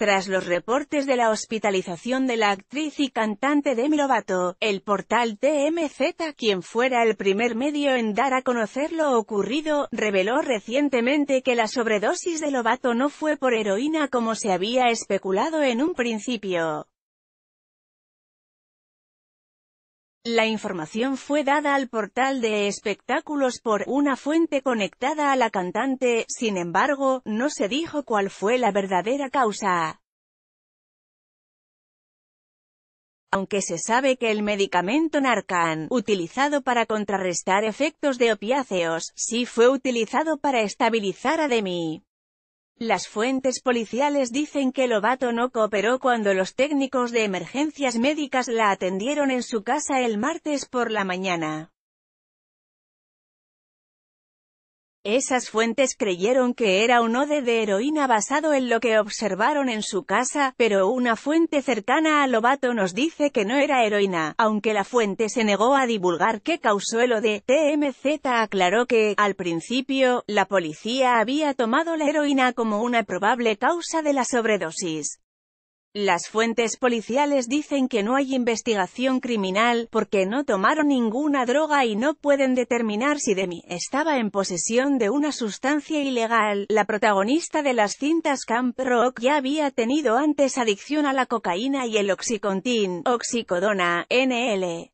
Tras los reportes de la hospitalización de la actriz y cantante Demi Lovato, el portal TMZ, quien fuera el primer medio en dar a conocer lo ocurrido, reveló recientemente que la sobredosis de Lovato no fue por heroína como se había especulado en un principio. La información fue dada al portal de espectáculos por una fuente conectada a la cantante, sin embargo, no se dijo cuál fue la verdadera causa. Aunque se sabe que el medicamento Narcan, utilizado para contrarrestar efectos de opiáceos, sí fue utilizado para estabilizar a Demi. Las fuentes policiales dicen que Lobato no cooperó cuando los técnicos de emergencias médicas la atendieron en su casa el martes por la mañana. Esas fuentes creyeron que era un ode de heroína basado en lo que observaron en su casa, pero una fuente cercana a Lobato nos dice que no era heroína, aunque la fuente se negó a divulgar qué causó el ode. TMZ aclaró que, al principio, la policía había tomado la heroína como una probable causa de la sobredosis. Las fuentes policiales dicen que no hay investigación criminal, porque no tomaron ninguna droga y no pueden determinar si Demi estaba en posesión de una sustancia ilegal. La protagonista de las cintas Camp Rock ya había tenido antes adicción a la cocaína y el oxicontin, oxicodona, NL.